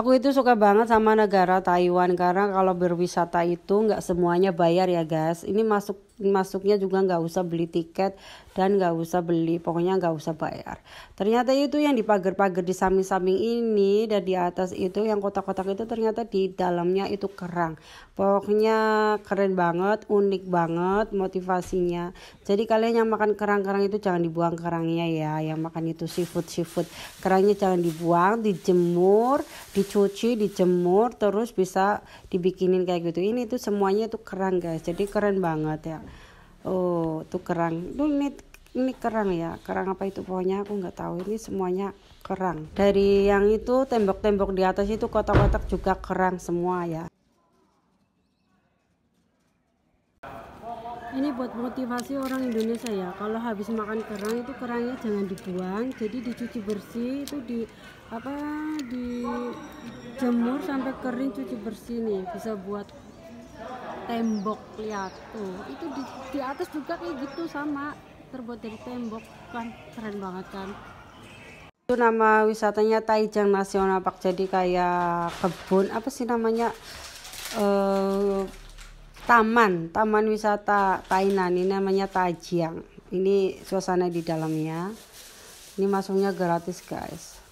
Aku itu suka banget sama negara Taiwan karena kalau berwisata itu nggak semuanya bayar ya guys. Ini masuk masuknya juga nggak usah beli tiket dan nggak usah beli pokoknya nggak usah bayar. Ternyata itu yang di pagar-pagar di samping-samping ini dan di atas itu yang kotak-kotak itu ternyata di dalamnya itu kerang. Pokoknya keren banget, unik banget motivasinya. Jadi kalian yang makan kerang-kerang itu jangan dibuang kerangnya ya. Yang makan itu seafood seafood kerangnya jangan dibuang, dijemur, di dicuci dijemur terus bisa dibikinin kayak gitu ini tuh semuanya itu kerang guys jadi keren banget ya oh tuh kerang tuh ini ini kerang ya kerang apa itu pokoknya aku nggak tahu ini semuanya kerang dari yang itu tembok-tembok di atas itu kotak-kotak juga kerang semua ya ini buat motivasi orang Indonesia ya kalau habis makan kerang itu kerangnya jangan dibuang jadi dicuci bersih itu di apa di jemur sampai kering cuci bersih nih bisa buat tembok lihat tuh itu di, di atas juga kayak gitu sama terbuat dari tembok kan keren banget kan itu nama wisatanya Taijang Nasional Park jadi kayak kebun apa sih namanya eh, taman taman wisata Tainan ini namanya Taijang ini suasana di dalamnya ini masuknya gratis guys